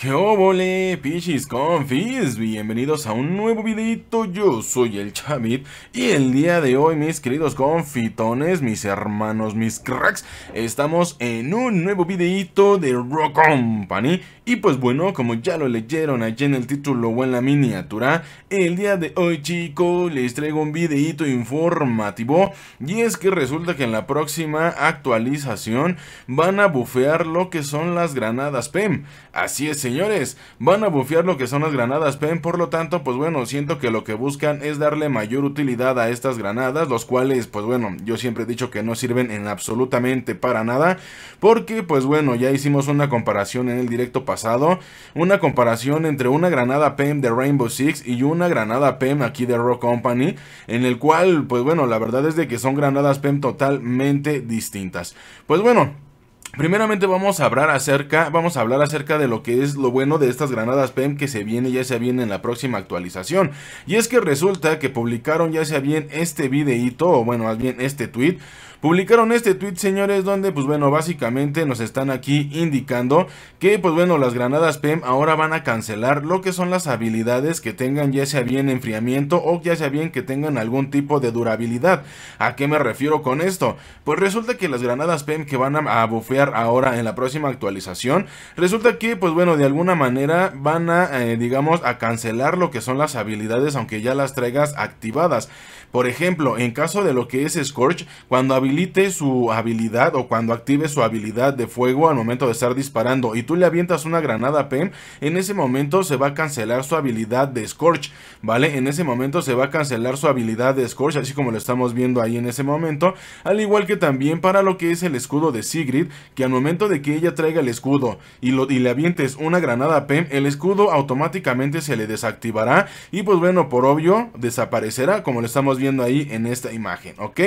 ¡Qué obole, pichis confis! Bienvenidos a un nuevo videito, yo soy el Chavit Y el día de hoy, mis queridos confitones, mis hermanos, mis cracks Estamos en un nuevo videito de Rock Company Y pues bueno, como ya lo leyeron allí en el título o en la miniatura El día de hoy, chicos, les traigo un videito informativo Y es que resulta que en la próxima actualización van a bufear lo que son las granadas PEM Así es, señores, van a bufear lo que son las granadas PEM, por lo tanto, pues bueno, siento que lo que buscan es darle mayor utilidad a estas granadas, los cuales, pues bueno, yo siempre he dicho que no sirven en absolutamente para nada, porque, pues bueno, ya hicimos una comparación en el directo pasado, una comparación entre una granada PEM de Rainbow Six y una granada PEM aquí de Rock Company, en el cual, pues bueno, la verdad es de que son granadas PEM totalmente distintas. Pues bueno, Primeramente vamos a hablar acerca, vamos a hablar acerca de lo que es lo bueno de estas granadas PEM que se viene ya sea bien en la próxima actualización. Y es que resulta que publicaron ya sea bien este videito o bueno, más bien este tweet. Publicaron este tweet, señores, donde pues bueno, básicamente nos están aquí indicando que pues bueno, las granadas PEM ahora van a cancelar lo que son las habilidades que tengan ya sea bien enfriamiento o ya sea bien que tengan algún tipo de durabilidad. ¿A qué me refiero con esto? Pues resulta que las granadas PEM que van a, a bufear ahora en la próxima actualización. Resulta que, pues bueno, de alguna manera van a, eh, digamos, a cancelar lo que son las habilidades, aunque ya las traigas activadas. Por ejemplo, en caso de lo que es Scorch, cuando habilite su habilidad o cuando active su habilidad de fuego al momento de estar disparando y tú le avientas una granada PEN, en ese momento se va a cancelar su habilidad de Scorch, ¿vale? En ese momento se va a cancelar su habilidad de Scorch, así como lo estamos viendo ahí en ese momento, al igual que también para lo que es el escudo de Sigrid, que al momento de que ella traiga el escudo y, lo, le avientes una granada PEN, el escudo automáticamente se le desactivará y pues bueno, por obvio, desaparecerá como lo estamos viendo viendo ahí en esta imagen, ¿ok?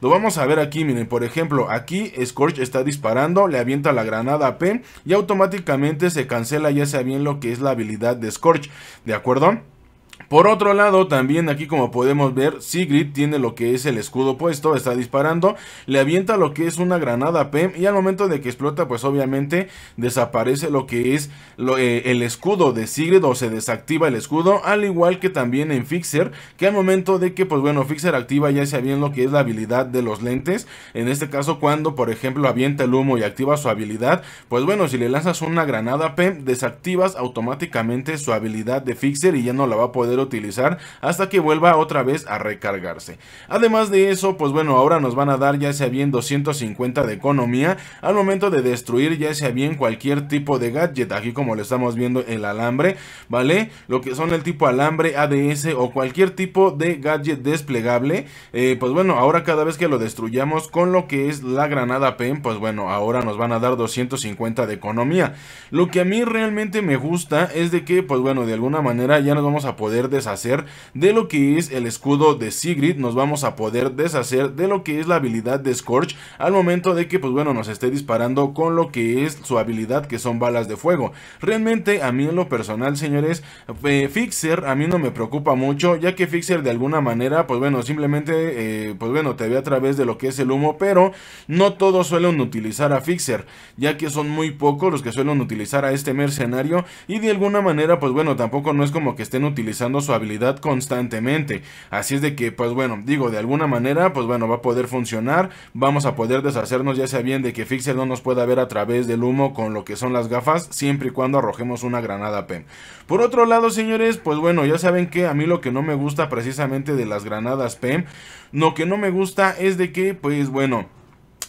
Lo vamos a ver aquí, miren, por ejemplo, aquí Scorch está disparando, le avienta la granada P y automáticamente se cancela ya sea bien lo que es la habilidad de Scorch, ¿de acuerdo? Por otro lado, también aquí como podemos ver, Sigrid tiene lo que es el escudo puesto, está disparando, le avienta lo que es una granada PEM y al momento de que explota, pues obviamente desaparece lo que es eh, el escudo de Sigrid o se desactiva el escudo, al igual que también en Fixer, que al momento de que, pues bueno, Fixer activa ya sea bien lo que es la habilidad de los lentes, en este caso cuando, por ejemplo, avienta el humo y activa su habilidad, pues bueno, si le lanzas una granada PEM, desactivas automáticamente su habilidad de Fixer y ya no la va a poder utilizar hasta que vuelva otra vez a recargarse. Además de eso, pues bueno, ahora nos van a dar ya sea bien 250 de economía al momento de destruir ya sea bien cualquier tipo de gadget, aquí como lo estamos viendo el alambre, ¿vale? Lo que son el tipo alambre, ADS o cualquier tipo de gadget desplegable, eh, pues bueno, ahora cada vez que lo destruyamos con lo que es la granada PEN, pues bueno, ahora nos van a dar 250 de economía. Lo que a mí realmente me gusta es de que, pues bueno, de alguna manera ya nos vamos a poder deshacer de lo que es el escudo de Sigrid, nos vamos a poder deshacer de lo que es la habilidad de Scorch al momento de que pues bueno nos esté disparando con lo que es su habilidad que son balas de fuego. Realmente a mí en lo personal señores, eh, Fixer a mí no me preocupa mucho ya que Fixer de alguna manera pues bueno simplemente eh, pues bueno te ve a través de lo que es el humo pero no todos suelen utilizar a Fixer ya que son muy pocos los que suelen utilizar a este mercenario y de alguna manera pues bueno tampoco no es como que estén utilizando su habilidad constantemente. Así es de que, pues bueno, digo, de alguna manera, pues bueno, va a poder funcionar. Vamos a poder deshacernos, ya sea bien de que Fixer no nos pueda ver a través del humo con lo que son las gafas, siempre y cuando arrojemos una granada PEM. Por otro lado, señores, pues bueno, ya saben que a mí lo que no me gusta precisamente de las granadas PEM, lo que no me gusta es de que, pues bueno,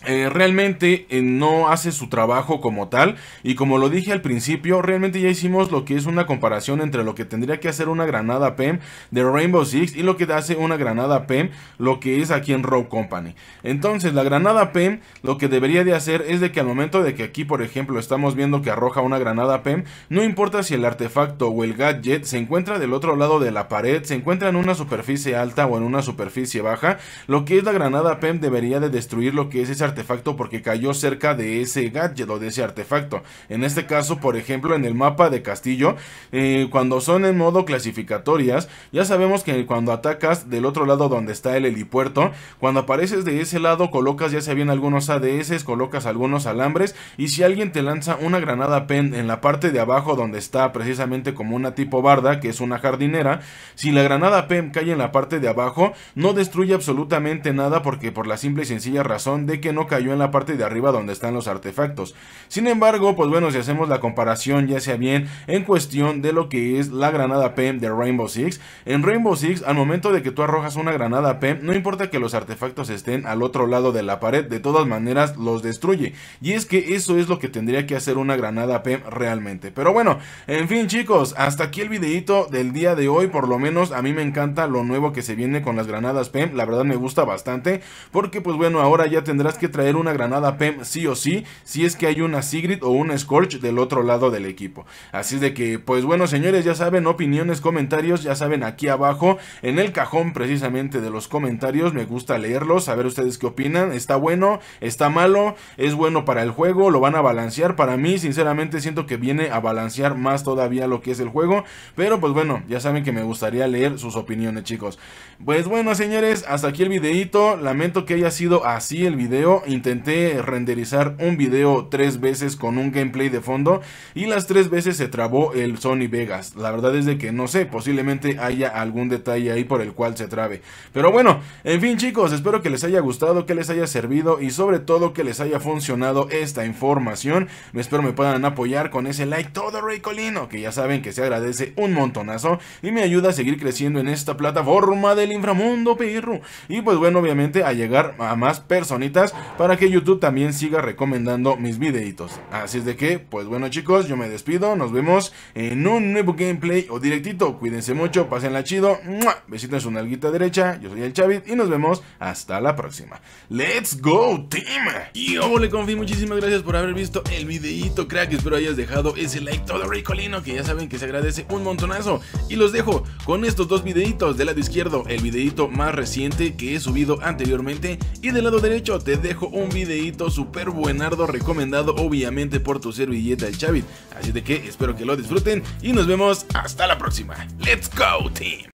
eh, realmente eh, no hace su trabajo como tal y como lo dije al principio realmente ya hicimos lo que es una comparación entre lo que tendría que hacer una granada PEM de Rainbow Six y lo que hace una granada PEM lo que es aquí en Rogue Company entonces la granada PEM lo que debería de hacer es de que al momento de que aquí por ejemplo estamos viendo que arroja una granada PEM no importa si el artefacto o el gadget se encuentra del otro lado de la pared se encuentra en una superficie alta o en una superficie baja lo que es la granada PEM debería de destruir lo que es ese artefacto porque cayó cerca de ese gadget o de ese artefacto. En este caso, por ejemplo, en el mapa de castillo, eh, cuando son en modo clasificatorias, ya sabemos que cuando atacas del otro lado donde está el helipuerto, cuando apareces de ese lado colocas ya se bien algunos ADS, colocas algunos alambres y si alguien te lanza una granada pen en la parte de abajo donde está precisamente como una tipo barda, que es una jardinera, si la granada pen cae en la parte de abajo, no destruye absolutamente nada porque por la simple y sencilla razón de que no cayó en la parte de arriba donde están los artefactos. Sin embargo, pues bueno, si hacemos la comparación ya sea bien en cuestión de lo que es la granada PEM de Rainbow Six, en Rainbow Six al momento de que tú arrojas una granada PEM, no importa que los artefactos estén al otro lado de la pared, de todas maneras los destruye. Y es que eso es lo que tendría que hacer una granada PEM realmente. Pero bueno, en fin chicos, hasta aquí el videito del día de hoy, por lo menos a mí me encanta lo nuevo que se viene con las granadas PEM, la verdad me gusta bastante, porque pues bueno, ahora ya tendrás que traer una granada PEM sí o sí, si es que hay una Sigrid o una Scorch del otro lado del equipo. Así de que, pues bueno señores, ya saben, opiniones, comentarios, ya saben, aquí abajo, en el cajón precisamente de los comentarios, me gusta leerlos, saber ustedes qué opinan, está bueno, está malo, es bueno para el juego, lo van a balancear, para mí sinceramente siento que viene a balancear más todavía lo que es el juego, pero pues bueno, ya saben que me gustaría leer sus opiniones chicos. Pues bueno señores, hasta aquí el videito, lamento que haya sido así el video, intenté renderizar un video tres veces con un gameplay de fondo y las tres veces se trabó el Sony Vegas. La verdad es de que no sé, posiblemente haya algún detalle ahí por el cual se trabe. Pero bueno, en fin chicos, espero que les haya gustado, que les haya servido y sobre todo que les haya funcionado esta información. Espero me puedan apoyar con ese like todo Colino que ya saben que se agradece un montonazo y me ayuda a seguir creciendo en esta plataforma del inframundo, perro. Y pues bueno, obviamente a llegar a más personitas para que YouTube también siga recomendando mis videitos. Así es de que, pues bueno chicos, yo me despido, nos vemos en un nuevo gameplay o directito. Cuídense mucho, pásenla chido, besitos en su nalguita derecha, yo soy el Chavit y nos vemos hasta la próxima. ¡Let's go, team! Y yo le confío muchísimas gracias por haber visto el videito, crack. Espero hayas dejado ese like todo ricolino, que ya saben que se agradece un montonazo. Y los dejo con estos dos videitos. Del lado izquierdo, el videito más reciente que he subido anteriormente. Y del lado derecho, te dejo dejo un videito super buenardo recomendado obviamente por tu servilleta el Chavit. Así de que espero que lo disfruten y nos vemos hasta la próxima. ¡Let's go, team!